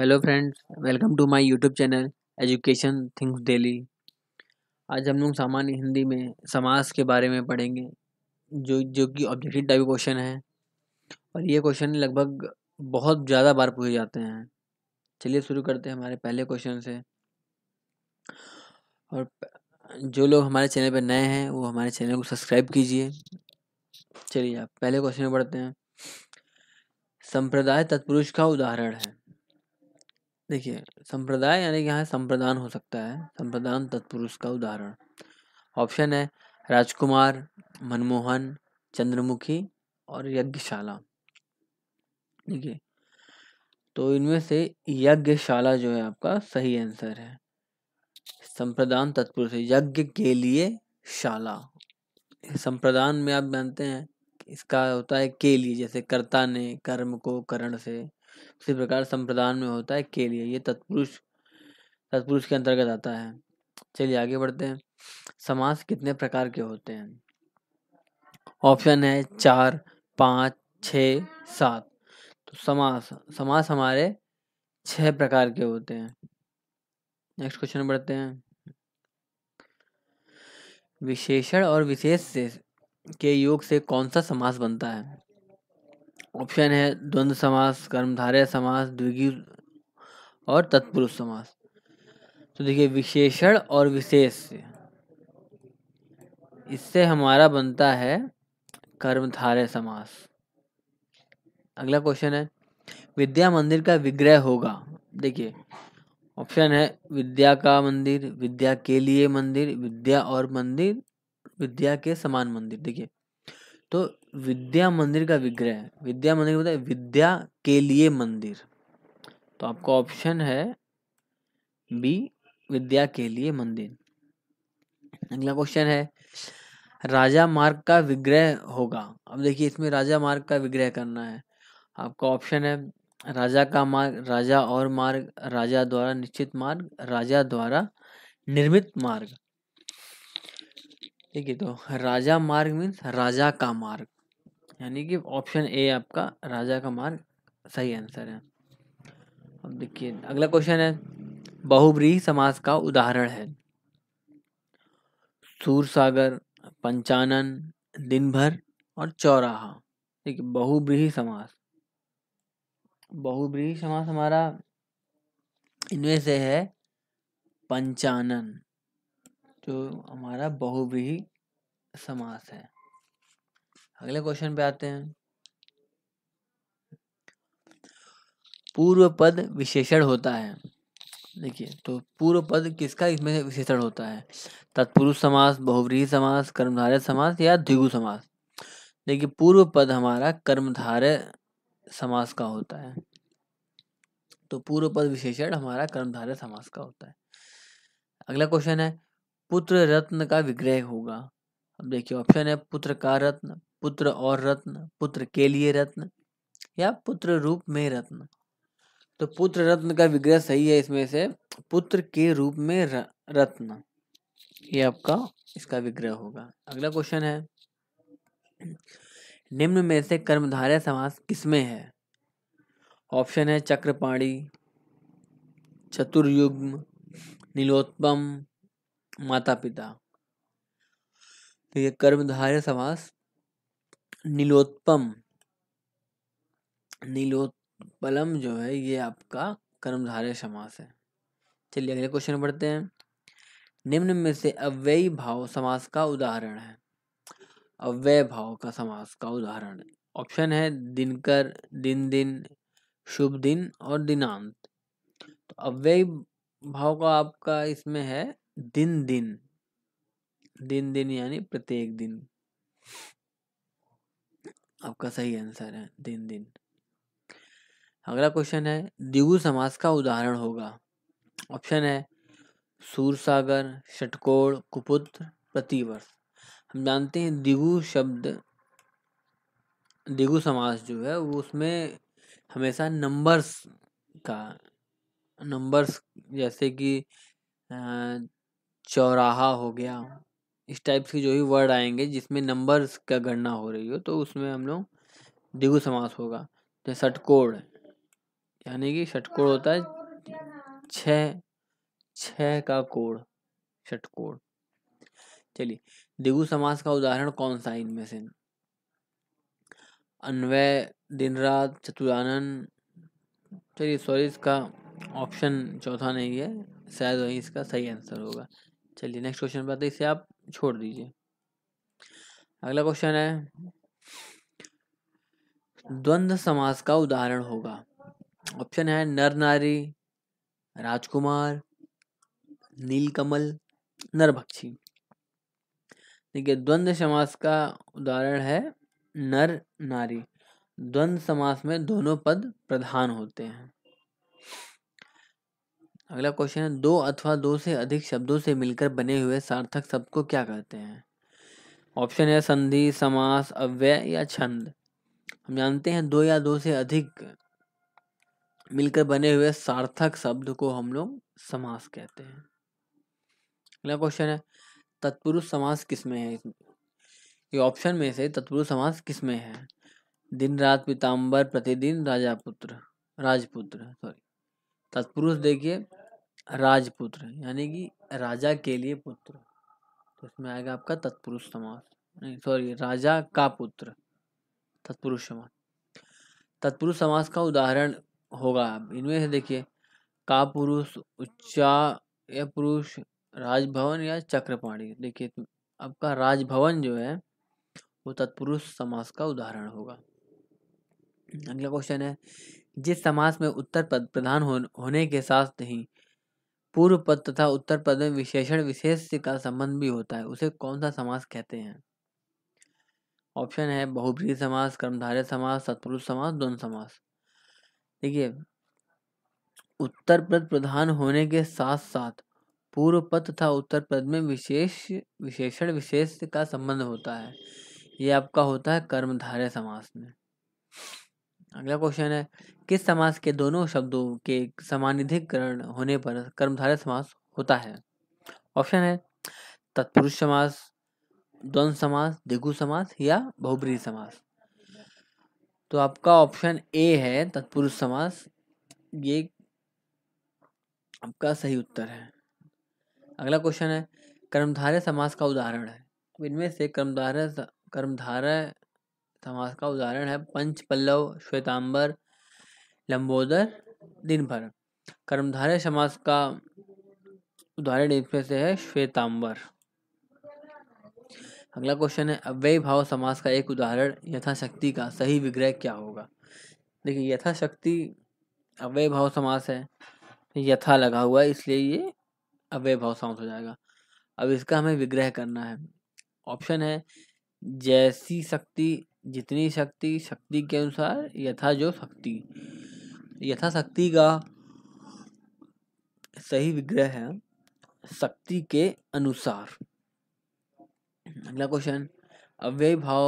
hello friends welcome to my YouTube channel education things daily आज हम लोग सामान्य हिंदी में समाज के बारे में पढ़ेंगे जो जो कि ऑब्जेक्टिव टाइप क्वेश्चन है और ये क्वेश्चन लगभग बहुत ज़्यादा बार पूछे जाते हैं चलिए शुरू करते हैं हमारे पहले क्वेश्चन से और जो लोग हमारे चैनल पर नए हैं वो हमारे चैनल को सब्सक्राइब कीजिए चलिए आप पहले क्वेश्चन में पढ़ते हैं संप्रदाय तत्पुरुष का उदाहरण है देखिए संप्रदाय यानी कि यहाँ संप्रदान हो सकता है संप्रदान तत्पुरुष का उदाहरण ऑप्शन है राजकुमार मनमोहन चंद्रमुखी और यज्ञशाला देखिए तो इनमें से यज्ञशाला जो है आपका सही आंसर है संप्रदान तत्पुरुष यज्ञ के लिए शाला संप्रदान में आप जानते हैं इसका होता है के लिए जैसे कर्ता ने कर्म को करण से उसी प्रकार संप्रदान में होता है के लिए ये तत्पुरुष तत्पुरुष के अंतर्गत आता है चलिए आगे बढ़ते हैं समास कितने प्रकार के होते हैं ऑप्शन है चार पाँच छ सात तो समास समास हमारे छह प्रकार के होते हैं नेक्स्ट क्वेश्चन बढ़ते हैं विशेषण और विशेष से के योग से कौन सा समास बनता है ऑप्शन है द्वंद्व समास कर्मधारय समास द्विगी और तत्पुरुष समास तो देखिए विशेषण और विशेष इससे हमारा बनता है कर्मधारय समास अगला क्वेश्चन है विद्या मंदिर का विग्रह होगा देखिए ऑप्शन है विद्या का मंदिर विद्या के लिए मंदिर विद्या और मंदिर विद्या के समान मंदिर देखिए तो विद्या मंदिर का विग्रह विद्या मंदिर बताए मतलब विद्या के लिए मंदिर तो आपका ऑप्शन है बी विद्या के लिए मंदिर अगला क्वेश्चन है राजा मार्ग का विग्रह होगा अब देखिए इसमें राजा मार्ग का विग्रह करना है आपका ऑप्शन है राजा का मार्ग राजा और मार्ग राजा द्वारा निश्चित मार्ग राजा द्वारा निर्मित मार्ग ठीक है तो राजा मार्ग मीन्स राजा का मार्ग यानी कि ऑप्शन ए आपका राजा का मार्ग सही आंसर है अब देखिए अगला क्वेश्चन है बहुब्री समाज का उदाहरण है सूरसागर पंचानन दिन भर और चौराहा ठीक है बहुब्रीही समास बहुब्रीही समास हमारा इनमें से है पंचानन जो तो हमारा बहुव्रीही समास है अगले क्वेश्चन पे आते हैं पूर्व पद विशेषण होता है देखिए तो पूर्व पद किसका इसमें विशेषण होता है तत्पुरुष समास बहुव्रीही समास कर्मधारय समास या द्विगु समास देखिए पूर्व पद हमारा कर्मधारय समास का होता है तो पूर्व पद विशेषण हमारा कर्मधारय समास का होता है अगला क्वेश्चन है पुत्र रत्न का विग्रह होगा अब देखिए ऑप्शन है पुत्र का रत्न पुत्र और रत्न पुत्र के लिए रत्न या पुत्र रूप में रत्न तो पुत्र रत्न का विग्रह सही है इसमें से पुत्र के रूप में रत्न ये आपका इसका विग्रह होगा अगला क्वेश्चन है निम्न में से कर्मधारय समास किसमें है ऑप्शन है चक्रपाणी चतुर्युग्म नीलोत्पम माता पिता तो ये कर्मधारय समास नीलोत्पम नीलोत्पलम जो है ये आपका कर्मधारय समास है चलिए अगले क्वेश्चन पढ़ते हैं निम्न में से अव्ययी भाव समास का उदाहरण है अव्यय भाव का समास का उदाहरण ऑप्शन है दिनकर दिन दिन शुभ दिन और दिनांत तो अव्यय भाव का आपका इसमें है दिन दिन दिन दिन यानी प्रत्येक दिन आपका सही आंसर है दिन दिन अगला क्वेश्चन है दिगु समाज का उदाहरण होगा ऑप्शन है सूरसागर षटकोण कुपुत्र प्रतिवर्ष हम जानते हैं दिगु शब्द दिगु समास जो है वो उसमें हमेशा नंबर्स का नंबर्स जैसे कि चौराहा हो गया इस टाइप से जो भी वर्ड आएंगे जिसमें नंबर्स का गणना हो रही हो तो उसमें हम लोग दिगु समास होगा तो षटकोण यानी कि षटकोण होता है छ छ का कोण षटकोण चलिए दिगु समास का उदाहरण कौन सा है इनमें से अन्वय दिन रात चतुरानन चलिए सॉरी इसका ऑप्शन चौथा नहीं है शायद वही इसका सही आंसर होगा चलिए नेक्स्ट क्वेश्चन पर आते इसे आप छोड़ दीजिए अगला क्वेश्चन है द्वंद्व समास का उदाहरण होगा ऑप्शन है नर नारी राजकुमार नीलकमल नरभक्षी देखिए द्वंद्व समास का उदाहरण है नर नारी द्वंद्व समास में दोनों पद प्रधान होते हैं अगला क्वेश्चन है दो अथवा दो से अधिक शब्दों से मिलकर बने हुए सार्थक शब्द को क्या कहते हैं ऑप्शन है संधि समास अव्यय या छंद हम जानते हैं दो या दो से अधिक मिलकर बने हुए सार्थक शब्द को हम लोग समास कहते हैं अगला क्वेश्चन है तत्पुरुष समास किसमें है ये ऑप्शन में से तत्पुरुष समास किसमें है दिन रात पीताम्बर प्रतिदिन राजा पुत्र राजपुत्र सॉरी तत्पुरुष देखिए राजपुत्र यानी कि राजा के लिए पुत्र तो इसमें आएगा आपका तत्पुरुष समास नहीं सॉरी राजा का पुत्र तत्पुरुष समास तत्पुरुष समास का उदाहरण होगा इनमें से देखिए का पुरुष उच्चा या पुरुष राजभवन या चक्रपाणी देखिए आपका राजभवन जो है वो तत्पुरुष समास का उदाहरण होगा अगला क्वेश्चन है जिस समास में उत्तर पद प्रधान हो, होने के साथ ही पूर्व पद तथा उत्तर पद में विशेषण विशेष का संबंध भी होता है उसे कौन सा समास कहते हैं ऑप्शन है बहुब्रीही समास कर्मधारय समास सत्पुरुष समास द्वंद समास देखिए उत्तर पद प्रधान होने के साथ साथ पूर्व पद तथा उत्तर पद में विशेष विशेषण विशेष का संबंध होता है ये आपका होता है कर्मधारय समास में अगला क्वेश्चन है किस समास के दोनों शब्दों के समानिधिकरण होने पर कर्मधारय समास होता है ऑप्शन है तत्पुरुष समास द्वंद समास दिगु समास या बहुब्री समास तो आपका ऑप्शन ए है तत्पुरुष समास ये आपका सही उत्तर है अगला क्वेश्चन है कर्मधारय समास का उदाहरण है तो इनमें से कर्मधारय कर्मधारय समास का उदाहरण है पंच पल्लव श्वेतांबर लंबोदर दिनभर कर्मधारय समास का उदाहरण इसमें से है श्वेतांबर अगला क्वेश्चन है अव्यय भाव समास का एक उदाहरण यथाशक्ति का सही विग्रह क्या होगा देखिए यथाशक्ति अव्यय भाव समास है यथा लगा हुआ है इसलिए ये अव्यय भाव समास हो जाएगा अब इसका हमें विग्रह करना है ऑप्शन है जैसी शक्ति जितनी शक्ति शक्ति के अनुसार यथा जो शक्ति यथा शक्ति का सही विग्रह है शक्ति के अनुसार अगला क्वेश्चन अव्यय भाव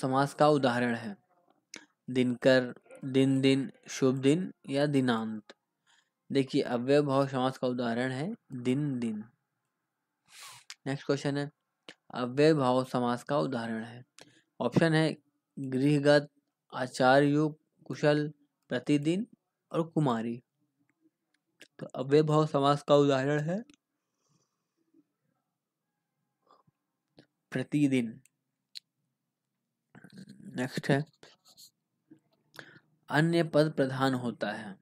समास का उदाहरण है दिनकर दिन दिन शुभ दिन या दिनांत देखिए अव्यय भाव समास का उदाहरण है दिन दिन नेक्स्ट क्वेश्चन है अव्यय भाव समास का उदाहरण है ऑप्शन है गृहगत आचार्युग कुशल प्रतिदिन और कुमारी तो अव्यय भाव समास का उदाहरण है प्रतिदिन नेक्स्ट है अन्य पद प्रधान होता है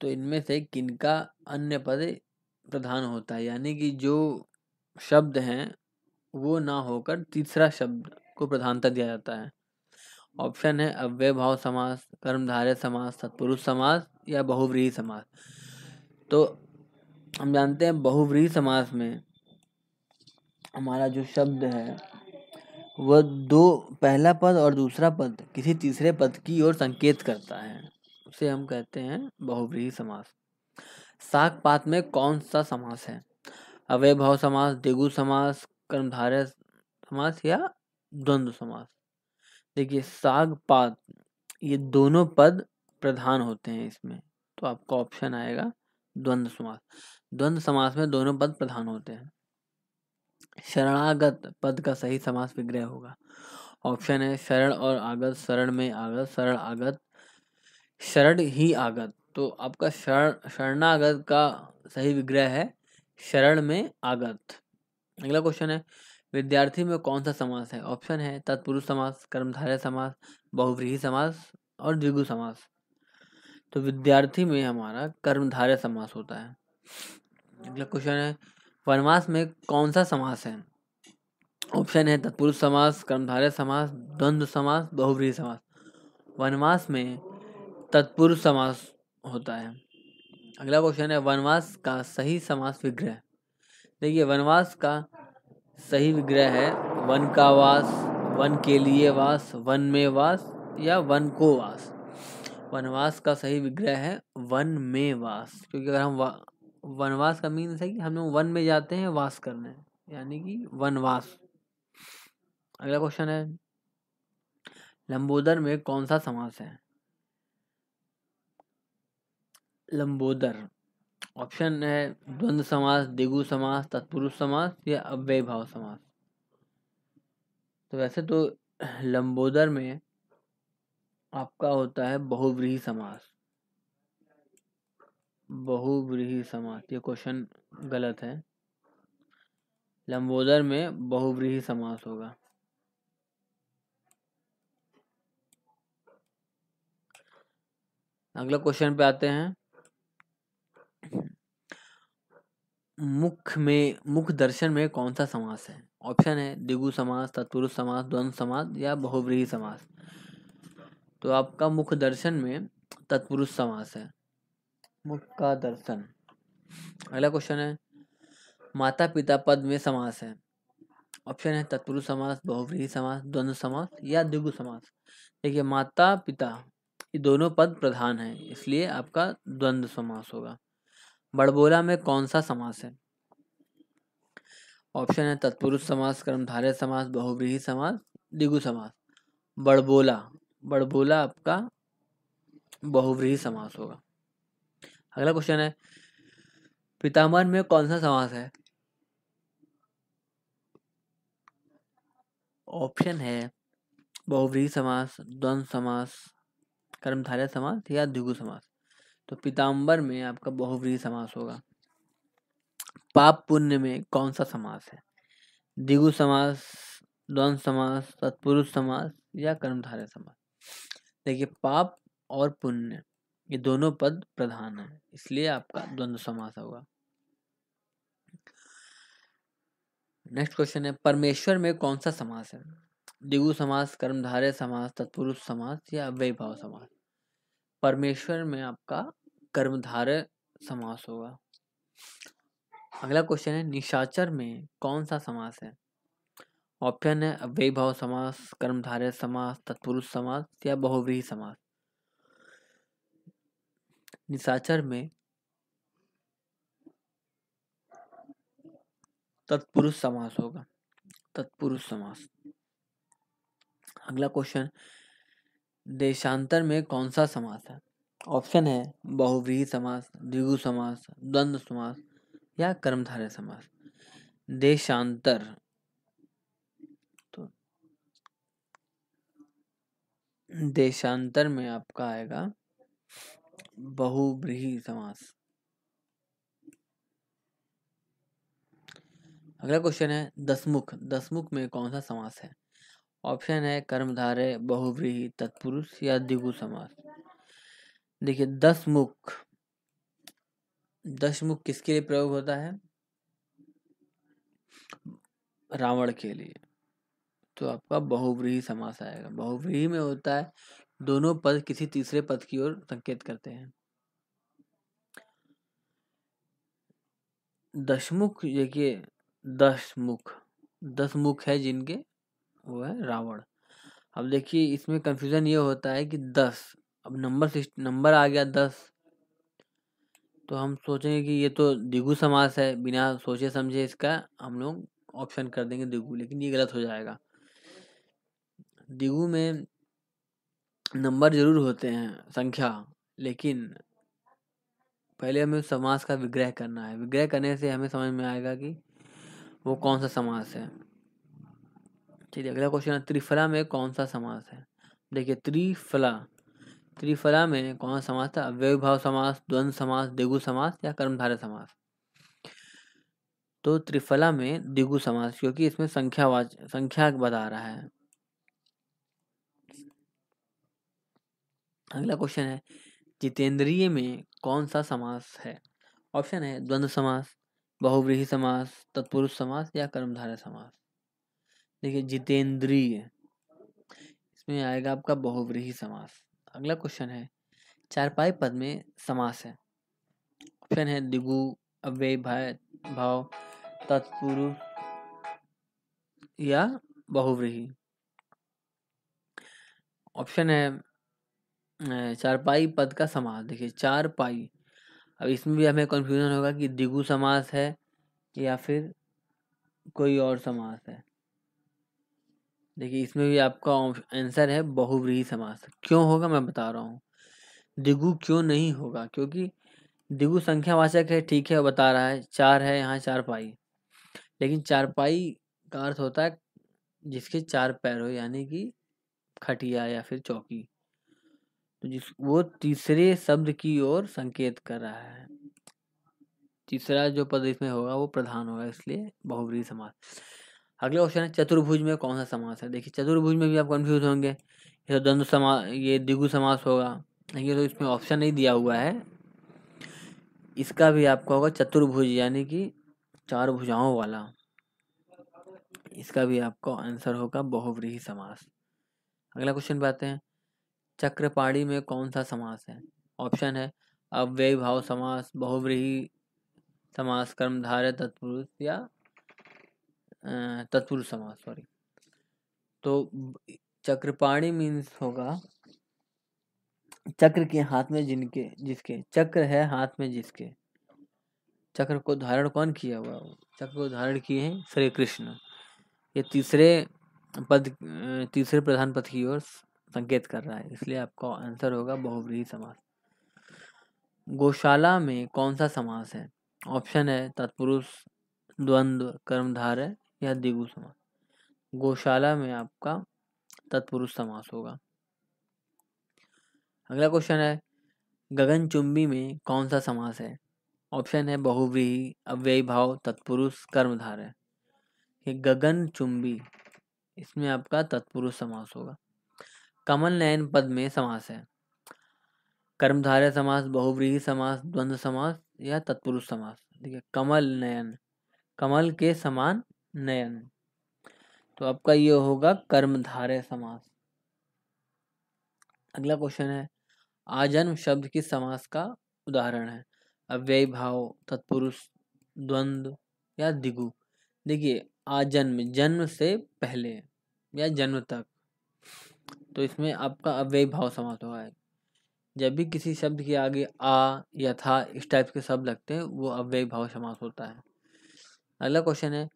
तो इनमें से किनका अन्य पद प्रधान होता है यानी कि जो शब्द हैं वो ना होकर तीसरा शब्द को प्रधानता दिया जाता है ऑप्शन है अव्यय भाव समास कर्मधारय समास सत्पुरुष समास या बहुव्रीही समास तो हम जानते हैं बहुव्रीही समास में हमारा जो शब्द है वह दो पहला पद और दूसरा पद किसी तीसरे पद की ओर संकेत करता है उसे हम कहते हैं बहुव्रीही समास साक पात में कौन सा समास है अव्यय भाव समास दिगु समास कर्मधारय समास या द्वंद्व समास देखिए साग पात ये दोनों पद प्रधान होते हैं इसमें तो आपका ऑप्शन आएगा द्वंद्व समास द्वंद्व समास में दोनों पद प्रधान होते हैं शरणागत पद का सही समास विग्रह होगा ऑप्शन है शरण और आगत शरण में आगत शरण आगत शरण ही आगत तो आपका शरण शरणागत का सही विग्रह है शरण में आगत अगला क्वेश्चन है विद्यार्थी में कौन सा समास है ऑप्शन है तत्पुरुष समास कर्मधारय समास बहुव्रीही समास और द्विगु समास तो विद्यार्थी में हमारा कर्मधारय समास होता है अगला क्वेश्चन है वनवास में कौन सा समास है ऑप्शन है तत्पुरुष समास कर्मधारय समास द्वंद्व समास बहुव्रीही समास वनवास में तत्पुरुष समास होता है अगला क्वेश्चन है वनवास का सही समास विग्रह देखिए वनवास का सही विग्रह है वन का वास वन के लिए वास वन में वास या वन को वास वनवास का सही विग्रह है वन में वास क्योंकि अगर हम वा, वनवास का मीन्स है कि हम लोग वन में जाते हैं वास करने यानी कि वनवास अगला क्वेश्चन है लंबोदर में कौन सा समास है लंबोदर ऑप्शन है द्वंद्व समास दिगु समास तत्पुरुष समास या अव्यय भाव समास तो वैसे तो लंबोदर में आपका होता है बहुव्रीही समास बहुव्रीही समास ये क्वेश्चन गलत है लंबोदर में बहुव्रीही समास होगा अगला क्वेश्चन पे आते हैं मुख में मुख दर्शन में कौन सा समास है ऑप्शन है दिगु समास तत्पुरुष समास द्वंद समास या बहुव्रीही समास तो आपका मुख दर्शन में तत्पुरुष समास है मुख का दर्शन अगला क्वेश्चन है माता पिता पद में समास है ऑप्शन है तत्पुरुष समास बहुव्रीही समास द्वंद्व समास या द्विगु समास देखिए माता पिता ये दोनों पद प्रधान हैं इसलिए आपका द्वंद्व समास होगा बड़बोला में कौन सा समास है ऑप्शन है तत्पुरुष समास कर्मधारय समास बहुव्रीही समास दिगु समास बड़बोला बड़बोला आपका बहुव्रीही समास होगा अगला क्वेश्चन है पीताम्बर में कौन सा समास है ऑप्शन है बहुव्रीही समास द्वंद समास कर्मधारय समास या द्विगु समास तो पीताम्बर में आपका बहुव्रीहि समास होगा पाप पुण्य में कौन सा समास है दिगु समास द्वंद समास तत्पुरुष समास या कर्मधारय समास देखिए पाप और पुण्य ये दोनों पद प्रधान है इसलिए आपका द्वंद्व समास होगा नेक्स्ट क्वेश्चन है परमेश्वर में कौन सा समास है दिगु समास कर्मधारय समास तत्पुरुष समास या अव्यय भाव समास परमेश्वर में आपका कर्मधार समास होगा अगला क्वेश्चन है निशाचर में कौन सा समास है ऑप्शन है वैभव समास कर्मधारय समास तत्पुरुष समास या बहुव्रीही समास निशाचर में तत्पुरुष समास होगा तत्पुरुष समास अगला क्वेश्चन देशांतर में कौन सा समास है ऑप्शन है बहुव्रीहि समास द्विगु समास द्वंद्व समास या कर्मधारय समास देशांतर तो देशांतर में आपका आएगा बहुव्रीहि समास अगला क्वेश्चन है दसमुख दसमुख में कौन सा समास है ऑप्शन है कर्मधारय बहुव्रीही तत्पुरुष या दिगु समास देखिए दस मुख दस मुख किसके लिए प्रयोग होता है रावण के लिए तो आपका बहुव्रीही समास आएगा बहुव्रीही में होता है दोनों पद किसी तीसरे पद की ओर संकेत करते हैं दशमुख देखिए दस मुख दस मुख है जिनके वो है रावण अब देखिए इसमें कंफ्यूजन ये होता है कि दस अब नंबर नंबर आ गया दस तो हम सोचेंगे कि ये तो दिगु समास है बिना सोचे समझे इसका हम लोग ऑप्शन कर देंगे दिगु लेकिन ये गलत हो जाएगा दिगु में नंबर जरूर होते हैं संख्या लेकिन पहले हमें समास का विग्रह करना है विग्रह करने से हमें समझ में आएगा कि वो कौन सा समास है चलिए अगला क्वेश्चन है त्रिफला में कौन सा समास है देखिए त्रिफला त्रिफला में कौन सा समास था भाव समास द्वंद्व समास दिगु समास या कर्मधारय समास तो त्रिफला में दिगु समास क्योंकि इसमें संख्यावाच संख्या बता रहा है अगला क्वेश्चन है जितेंद्रिय में कौन सा समास है ऑप्शन है द्वंद्व समास बहुव्रीही समास तत्पुरुष समास या कर्मधारय समास देखिए जितेंद्रीय इसमें आएगा आपका बहुव्रीही समास अगला क्वेश्चन है चारपाई पद में समास है ऑप्शन है दिगु अव्यय भाव भाव तत्पुरुष या बहुव्रीही ऑप्शन है चारपाई पद का समास देखिए चारपाई अब इसमें भी हमें कन्फ्यूजन होगा कि दिगु समास है या फिर कोई और समास है देखिए इसमें भी आपका आंसर है बहुव्रीही समास क्यों होगा मैं बता रहा हूँ दिगु क्यों नहीं होगा क्योंकि दिगु संख्यावाचक है ठीक है बता रहा है चार है यहाँ चार पाई लेकिन चारपाई का अर्थ होता है जिसके चार पैर हो यानी कि खटिया या फिर चौकी तो जिस वो तीसरे शब्द की ओर संकेत कर रहा है तीसरा जो पद इसमें होगा वो प्रधान होगा इसलिए बहुव्रीही समास अगला क्वेश्चन है चतुर्भुज में कौन सा समास है देखिए चतुर्भुज में भी आप कन्फ्यूज होंगे ये तो द्वंद्व समास ये दिगु समास होगा ये तो इसमें ऑप्शन नहीं दिया हुआ है इसका भी आपका होगा चतुर्भुज यानी कि चार भुजाओं वाला इसका भी आपका आंसर होगा बहुव्रीही समास अगला क्वेश्चन पे आते हैं चक्रपाणी में कौन सा समास है ऑप्शन है अव्यय भाव समास बहुव्रीही समास कर्मधारय तत्पुरुष या तत्पुरुष समास सॉरी तो चक्रपाणी मीन्स होगा चक्र के हाथ में जिनके जिसके चक्र है हाथ में जिसके चक्र को धारण कौन किया हुआ चक्र को धारण किए हैं श्री कृष्ण ये तीसरे पद तीसरे प्रधान पद की ओर संकेत कर रहा है इसलिए आपका आंसर होगा बहुव्रीही समास गौशाला में कौन सा समास है ऑप्शन है तत्पुरुष द्वंद्व कर्मधारय या दिगु समास गौशाला में आपका तत्पुरुष समास होगा अगला क्वेश्चन है गगन चुंबी में कौन सा समास है ऑप्शन है बहुव्रीही अव्ययी भाव तत्पुरुष कर्मधार है ये गगन चुंबी इसमें आपका तत्पुरुष समास होगा कमल नयन पद में समास है कर्मधारय समास बहुव्रीही समास द्वंद्व समास या तत्पुरुष समास देखिए कमल नयन कमल के समान नयन तो आपका ये होगा कर्मधारय समास अगला क्वेश्चन है आजन्म शब्द की समास का उदाहरण है अव्यय भाव तत्पुरुष द्वंद्व या दिगु देखिए आजन्म जन्म से पहले या जन्म तक तो इसमें आपका अव्यय भाव समाप्त होगा जब भी किसी शब्द के आगे आ या था इस टाइप के शब्द लगते हैं वो अव्यय भाव समास होता है अगला क्वेश्चन है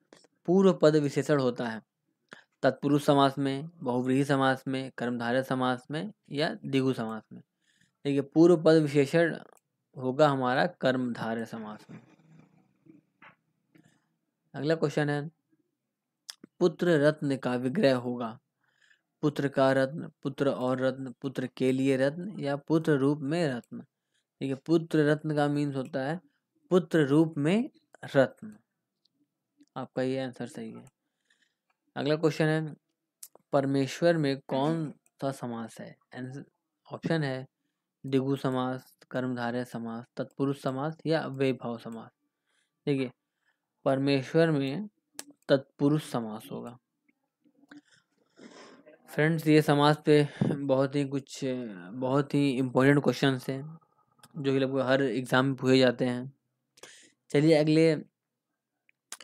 पूर्व पद विशेषण होता है तत्पुरुष समास में बहुव्रीहि समास में कर्मधारय समास में या दिगु समास में देखिए पूर्व पद विशेषण होगा हमारा कर्मधारय समास में अगला क्वेश्चन है पुत्र रत्न का विग्रह होगा पुत्र का रत्न पुत्र और रत्न पुत्र के लिए रत्न या पुत्र रूप में रत्न ठीक है पुत्र रत्न का मीन्स होता है पुत्र रूप में रत्न आपका ये आंसर सही है अगला क्वेश्चन है परमेश्वर में कौन सा समास है ऑप्शन है दिगु समास कर्मधारय समास तत्पुरुष समास या वैभव समास देखिए परमेश्वर में तत्पुरुष समास होगा फ्रेंड्स ये समास पे बहुत ही कुछ बहुत ही इम्पोर्टेंट क्वेश्चन हैं जो कि लगभग हर एग्ज़ाम में पूछे जाते हैं चलिए अगले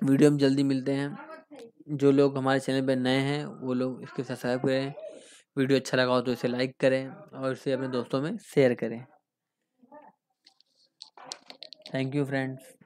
वीडियो में जल्दी मिलते हैं जो लोग हमारे चैनल पर नए हैं वो लोग इसके सब्सक्राइब करें वीडियो अच्छा लगा हो तो इसे लाइक करें और इसे अपने दोस्तों में शेयर करें थैंक यू फ्रेंड्स